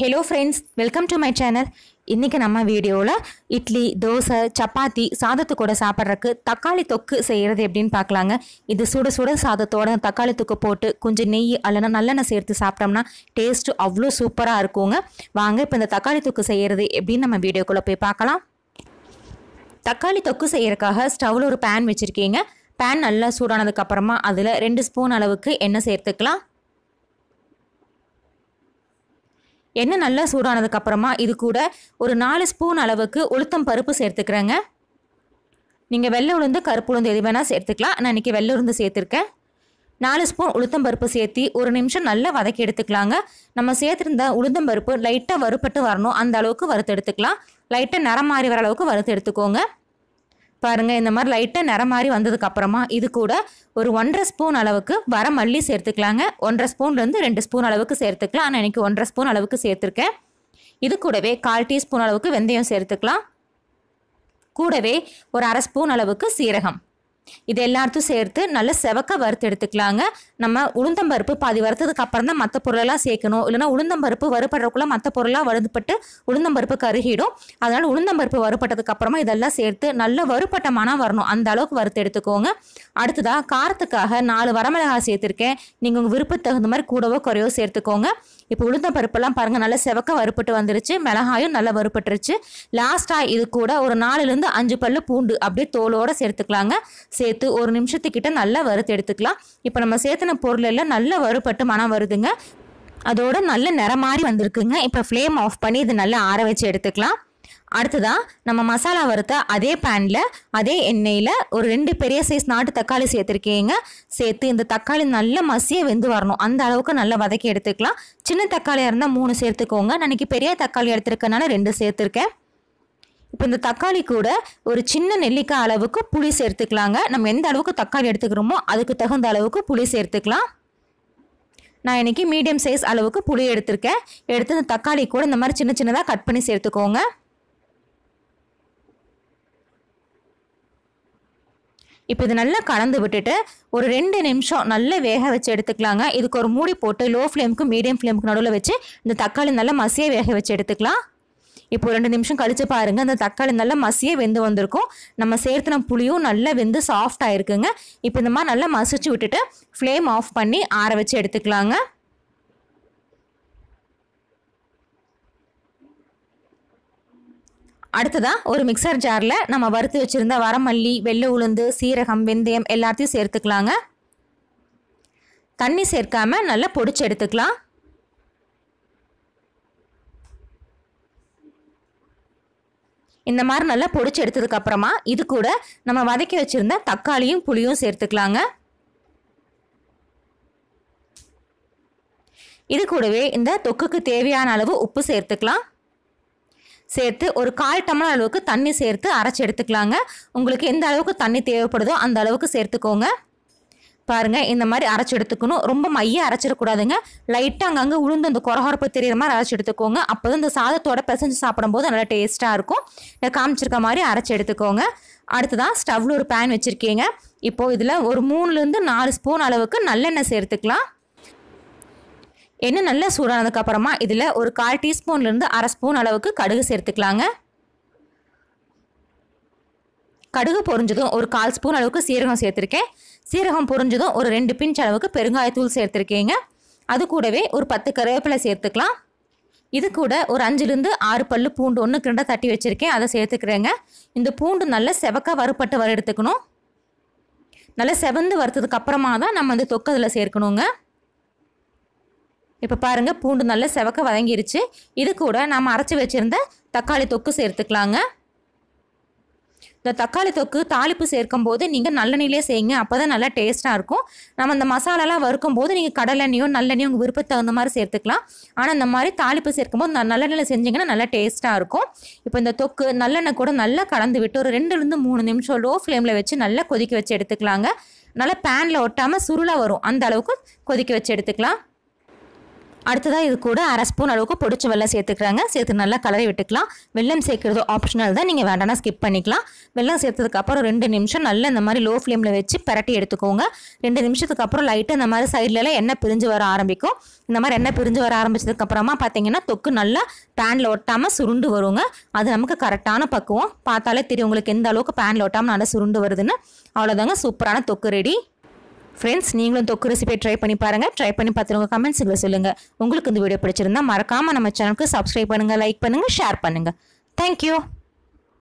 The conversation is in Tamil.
hello friends welcome to my channel இன்றைக்கி நம்ம வீடியோவில் இட்லி தோசை சப்பாத்தி சாதத்து கூட சாப்பிட்றக்கு தக்காளி தொக்கு செய்கிறது எப்படின்னு பார்க்கலாங்க இது சுட சுட சாதத்தோட தக்காளி தொக்கு போட்டு கொஞ்சம் நெய் அல்லனா நல்லெண்ணெய் சேர்த்து சாப்பிட்டோம்னா டேஸ்ட்டு அவ்வளோ சூப்பராக இருக்குங்க வாங்க இப்போ இந்த தக்காளி தொக்கு செய்கிறது எப்படின்னு நம்ம வீடியோக்குள்ளே போய் பார்க்கலாம் தக்காளி தொக்கு செய்கிறதுக்காக ஸ்டவ்வில் ஒரு பேன் வச்சுருக்கீங்க பேன் நல்லா சூடானதுக்கப்புறமா அதில் ரெண்டு ஸ்பூன் அளவுக்கு எண்ணெய் சேர்த்துக்கலாம் எண்ணெய் நல்லா சூடானதுக்கப்புறமா இது கூட ஒரு நாலு ஸ்பூன் அளவுக்கு உளுத்தம் பருப்பு சேர்த்துக்கிறேங்க நீங்கள் வெள்ளை உளுந்து கருப்பு உளுந்து எது வேணால் சேர்த்துக்கலாம் நான் இன்றைக்கி வெள்ளை உளுந்து சேர்த்துருக்கேன் நாலு ஸ்பூன் உளுத்தம் பருப்பு சேர்த்து ஒரு நிமிஷம் நல்லா வதக்கி எடுத்துக்கலாங்க நம்ம சேர்த்துருந்த உளுந்தம் பருப்பு லைட்டாக வறுப்பட்டு வரணும் அந்த அளவுக்கு வறுத்து எடுத்துக்கலாம் லைட்டாக நிறம் மாறி வர அளவுக்கு வறுத்து எடுத்துக்கோங்க பாருங்கள் இந்த மாதிரி லைட்டாக நிற மாதிரி வந்ததுக்கப்புறமா இது கூட ஒரு ஒன்றரை ஸ்பூன் அளவுக்கு வர மல்லி சேர்த்துக்கலாங்க ஒன்றரை ஸ்பூன்லேருந்து ரெண்டு ஸ்பூன் அளவுக்கு சேர்த்துக்கலாம் ஆனால் எனக்கு ஒன்றரை ஸ்பூன் அளவுக்கு சேர்த்துருக்கேன் இது கூடவே கால் டீஸ்பூன் அளவுக்கு வெந்தயம் சேர்த்துக்கலாம் கூடவே ஒரு அரை ஸ்பூன் அளவுக்கு சீரகம் இது எல்லாத்தையும் சேர்த்து நல்லா செவக்க வறுத்து எடுத்துக்கலாங்க நம்ம உளுந்தம்பருப்பு பாதி வறுத்ததுக்கு அப்புறம் தான் மற்ற பொருளெல்லாம் சேர்க்கணும் இல்லைனா உளுந்தம்பருப்பு வறுபடுறக்குள்ளே மற்ற பொருளாக வறுப்பட்டு உளுந்தம்பருப்பு கருகிடும் அதனால் உளுந்தம்பருப்பு வறுப்பட்டதுக்கு அப்புறமா இதெல்லாம் சேர்த்து நல்லா வறுப்பட்ட மனம் வரணும் அந்த அளவுக்கு வறுத்து எடுத்துக்கோங்க அடுத்ததாக காரத்துக்காக நாலு வரமிளகாய் சேர்த்துருக்கேன் நீங்கள் உங்கள் விருப்பத்துக்கு தகுந்த மாதிரி கூடவோ குறையோ சேர்த்துக்கோங்க இப்போ உளுந்தம்பருப்பெல்லாம் பாருங்கள் நல்லா செவக்க வறுப்பட்டு வந்துருச்சு மிளகாயும் நல்லா வறுப்பட்டுருச்சு லாஸ்ட்டாக இது கூட ஒரு நாலுலேருந்து அஞ்சு பல்லு பூண்டு அப்படியே தோலோடு சேர்த்துக்கலாங்க சேர்த்து ஒரு நிமிஷத்துக்கிட்ட நல்லா வறுத்து எடுத்துக்கலாம் இப்போ நம்ம சேர்த்துன பொருள் எல்லாம் நல்லா வறுபட்டு மனம் வருதுங்க அதோட நல்ல நிறம் மாதிரி வந்திருக்குங்க இப்போ ஃப்ளேம் ஆஃப் பண்ணி இது நல்லா ஆற வச்சு எடுத்துக்கலாம் அடுத்ததாக நம்ம மசாலா வறுத்த அதே பேனில் அதே எண்ணெயில் ஒரு ரெண்டு பெரிய சைஸ் நாட்டு தக்காளி சேர்த்துருக்கீங்க சேர்த்து இந்த தக்காளி நல்ல மசியாக வெந்து வரணும் அந்த அளவுக்கு நல்லா வதக்கி எடுத்துக்கலாம் சின்ன தக்காளியாக இருந்தால் மூணு சேர்த்துக்கோங்க நான் பெரிய தக்காளி எடுத்துருக்கனால ரெண்டு சேர்த்துருக்கேன் இப்போ இந்த தக்காளி கூட ஒரு சின்ன நெல்லிக்காய் அளவுக்கு புளி சேர்த்துக்கலாங்க நம்ம எந்த அளவுக்கு தக்காளி எடுத்துக்கிறோமோ அதுக்கு தகுந்த அளவுக்கு புளி சேர்த்துக்கலாம் நான் இன்றைக்கி மீடியம் சைஸ் அளவுக்கு புளி எடுத்திருக்கேன் எடுத்து இந்த தக்காளி கூட இந்த மாதிரி சின்ன சின்னதாக கட் பண்ணி சேர்த்துக்கோங்க இப்போ இது நல்லா கலந்து விட்டுட்டு ஒரு ரெண்டு நிமிஷம் நல்லா வேக வச்சு எடுத்துக்கலாங்க இதுக்கு ஒரு மூடி போட்டு லோ ஃப்ளேமுக்கு மீடியம் ஃப்ளேமுக்கு நடுவில் வச்சு இந்த தக்காளி நல்லா மசியாக வேக வச்சு எடுத்துக்கலாம் இப்போ ரெண்டு நிமிஷம் கழிச்சு பாருங்கள் அந்த தக்காளி நல்லா மசியே வெந்து வந்திருக்கும் நம்ம சேர்த்துன புளியும் நல்லா வெந்து சாஃப்ட் ஆயிருக்குங்க இப்போ இந்த மாதிரி நல்லா மசிச்சு விட்டுட்டு ஃப்ளேம் ஆஃப் பண்ணி ஆற வச்சு எடுத்துக்கலாங்க அடுத்ததாக ஒரு மிக்சர் ஜாரில் நம்ம வறுத்து வச்சுருந்த வரமல்லி வெள்ளை உளுந்து சீரகம் வெந்தயம் எல்லாத்தையும் சேர்த்துக்கலாங்க தண்ணி சேர்க்காமல் நல்லா பொடிச்சு எடுத்துக்கலாம் இந்த மாதிரி நல்லா பொடிச்சு எடுத்ததுக்கப்புறமா இது கூட நம்ம வதக்கி வச்சிருந்த தக்காளியும் புளியும் சேர்த்துக்கலாங்க இது கூடவே இந்த தொக்குக்கு தேவையான அளவு உப்பு சேர்த்துக்கலாம் சேர்த்து ஒரு கால் டம்ளர் அளவுக்கு தண்ணி சேர்த்து அரைச்சி எடுத்துக்கலாங்க உங்களுக்கு எந்த அளவுக்கு தண்ணி தேவைப்படுதோ அந்த அளவுக்கு சேர்த்துக்கோங்க பாருங்கள் இந்த மாதிரி அரைச்சி எடுத்துக்கணும் ரொம்ப மையம் அரைச்சிடக்கூடாதுங்க லைட்டாக அங்கங்கே உளுந்து அந்த குறகுறப்பு தெரியிற மாதிரி அரைச்சி எடுத்துக்கோங்க அப்போ தான் இந்த சாதத்தோட பிசைஞ்சு சாப்பிடும்போது நல்லா டேஸ்ட்டாக இருக்கும் நான் காமிச்சிருக்க மாதிரி அரைச்சி எடுத்துக்கோங்க அடுத்ததான் ஸ்டவ்வில் ஒரு பேன் வச்சுருக்கீங்க இப்போது இதில் ஒரு மூணுலேருந்து நாலு ஸ்பூன் அளவுக்கு நல்லெண்ணெய் சேர்த்துக்கலாம் எண்ணெய் நல்லா சூடானதுக்கப்புறமா இதில் ஒரு கால் டீஸ்பூன்லேருந்து அரை ஸ்பூன் அளவுக்கு கடுகு சேர்த்துக்கலாங்க கடுகு பொறிஞ்சதும் ஒரு கால் ஸ்பூன் அளவுக்கு சீரகம் சேர்த்துருக்கேன் சீரகம் பொறிஞ்சதும் ஒரு ரெண்டு பிஞ்ச் அளவுக்கு பெருங்காயத்தூள் சேர்த்துருக்கேங்க அது கூடவே ஒரு பத்து கருவேப்பிலை சேர்த்துக்கலாம் இது கூட ஒரு அஞ்சுலேருந்து ஆறு பல்லு பூண்டு ஒன்று கிண்ட தட்டி வச்சுருக்கேன் அதை சேர்த்துக்கிறேங்க இந்த பூண்டு நல்லா செவக்க வறுப்பட்டு வர எடுத்துக்கணும் நல்லா செவந்து வறுத்ததுக்கு அப்புறமா தான் நம்ம அந்த தொக்கு அதில் சேர்க்கணுங்க இப்போ பாருங்கள் பூண்டு நல்லா செவக்க வதங்கிருச்சு இது கூட நம்ம அரைச்சி வச்சுருந்த தக்காளி தொக்கு சேர்த்துக்கலாங்க இந்த தக்காளி தொக்கு தாளிப்பு சேர்க்கும் போது நீங்கள் நல்லெண்ணிலே செய்யுங்க அப்போ தான் நல்லா டேஸ்ட்டாக இருக்கும் நம்ம அந்த மசாலாலாம் வறுக்கும் போது நீங்கள் கடலெண்ணையோ நல்லெண்ணையோ உங்கள் விருப்பத்தை தகுந்த மாதிரி சேர்த்துக்கலாம் ஆனால் இந்த மாதிரி தாளிப்பு சேர்க்கும்போது நல்லெண்ணில் செஞ்சிங்கன்னா நல்லா டேஸ்ட்டாக இருக்கும் இப்போ இந்த தொக்கு நல்லெண்ணெய் கூட நல்லா கலந்து விட்டு ஒரு ரெண்டுலேருந்து மூணு நிமிஷம் லோ ஃப்ளேமில் வச்சு நல்லா கொதிக்க வச்சு எடுத்துக்கலாங்க நல்லா பேனில் ஒட்டாமல் சுருளாக வரும் அந்த அளவுக்கு கொதிக்க வச்சு எடுத்துக்கலாம் அடுத்ததாக இது கூட அரை ஸ்பூன் அளவுக்கு பொடிச்ச வெள்ளம் சேர்த்துக்கிறாங்க சேர்த்து நல்லா கலரை விட்டுக்கலாம் வெள்ளம் சேர்க்கறது ஆப்ஷனல் தான் நீங்கள் வேண்டாம்னா ஸ்கிப் பண்ணிக்கலாம் வெள்ளம் சேர்த்ததுக்கப்புறம் ரெண்டு நிமிஷம் நல்லா இந்த மாதிரி லோ ஃப்ளேமில் வச்சு பரட்டி எடுத்துக்கோங்க ரெண்டு நிமிஷத்துக்கு அப்புறம் லைட்டாக இந்த மாதிரி சைட்லலாம் எண்ணெய் பிரிஞ்சு வர ஆரம்பிக்கும் இந்த மாதிரி எண்ணெய் பிரிஞ்சு வர ஆரம்பிச்சதுக்கப்புறமா பார்த்தீங்கன்னா தொக்கு நல்லா பேனில் ஒட்டாமல் சுருண்டு வருங்க அது நமக்கு கரெக்டான பக்குவம் பார்த்தாலே தெரியும் உங்களுக்கு எந்த அளவுக்கு பேனில் ஒட்டாமல் நல்லா சுருண்டு வருதுன்னு அவ்வளோதாங்க சூப்பரான தொக்கு ரெடி ஃப்ரெண்ட்ஸ் நீங்களும் தொக்கு ரெசிபியை ட்ரை பண்ணி பாருங்கள் ட்ரை பண்ணி பார்த்துருங்க உங்கள் சொல்லுங்கள் உங்களுக்கு இந்த வீடியோ பிடிச்சிருந்தா மறக்காமல் நம்ம சேனலுக்கு சப்ஸ்கிரைப் பண்ணுங்கள் லைக் பண்ணுங்கள் ஷேர் பண்ணுங்கள் தேங்க்யூ